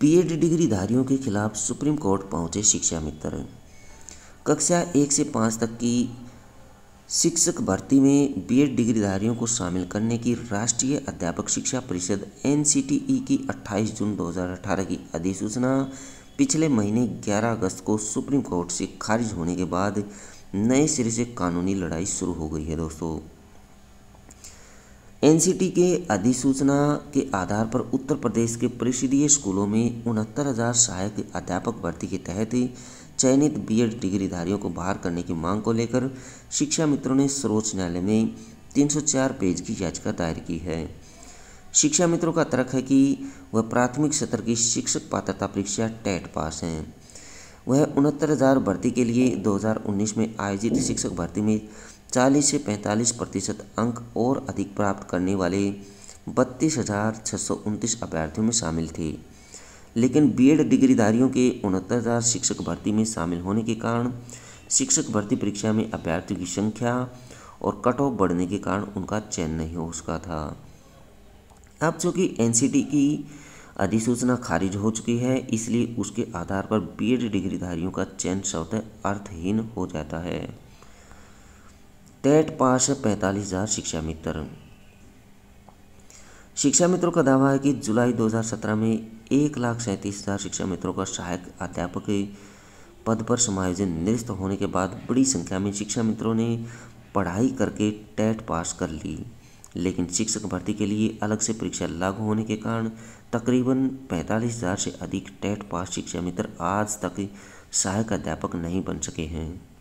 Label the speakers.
Speaker 1: BEd डिग्रीधारियों के खिलाफ supreme court पहुंचे शिक्षा मित्र कक्षा एक से पाँच तक की शिक्षक भर्ती में बीएड डिग्रीधारियों को शामिल करने की राष्ट्रीय अध्यापक शिक्षा परिषद एन e की 28 जून 2018 की अधिसूचना पिछले महीने 11 अगस्त को सुप्रीम कोर्ट से खारिज होने के बाद नए सिरे से कानूनी लड़ाई शुरू हो गई है दोस्तों एनसीटी के अधिसूचना के आधार पर उत्तर प्रदेश के परिषदीय स्कूलों में उनहत्तर हज़ार सहायक अध्यापक भर्ती के तहत चयनित बीएड डिग्रीधारियों को बाहर करने की मांग को लेकर शिक्षा मित्रों ने सर्वोच्च न्यायालय में 304 पेज की याचिका दायर की है शिक्षा मित्रों का तर्क है कि वह प्राथमिक सत्र की शिक्षक पात्रता परीक्षा टेट पास हैं वह उनहत्तर हज़ार भर्ती के लिए 2019 में आयोजित शिक्षक भर्ती में 40 से 45 प्रतिशत अंक और अधिक प्राप्त करने वाले बत्तीस हज़ार छः सौ उनतीस अभ्यर्थियों में शामिल थे लेकिन बीएड डिग्रीधारियों के उनहत्तर हज़ार शिक्षक भर्ती में शामिल होने के कारण शिक्षक भर्ती परीक्षा में अभ्यर्थियों की संख्या और कट ऑफ बढ़ने के कारण उनका चयन नहीं हो सका था अब चूँकि एन की अधिसूचना खारिज हो चुकी है इसलिए उसके आधार पर बीएड डिग्रीधारियों का चयन स्वतः अर्थहीन हो जाता है टेट पास पैंतालीस हज़ार शिक्षा मित्र शिक्षा मित्रों का दावा है कि जुलाई 2017 में एक लाख सैंतीस हज़ार शिक्षा मित्रों का सहायक अध्यापक पद पर समायोजन निरस्त होने के बाद बड़ी संख्या में शिक्षा मित्रों ने पढ़ाई करके टेट पास कर ली लेकिन शिक्षक भर्ती के लिए अलग से परीक्षा लागू होने के कारण तकरीबन पैंतालीस हज़ार से अधिक टेट पास शिक्षा मित्र आज तक सहायक अध्यापक नहीं बन सके हैं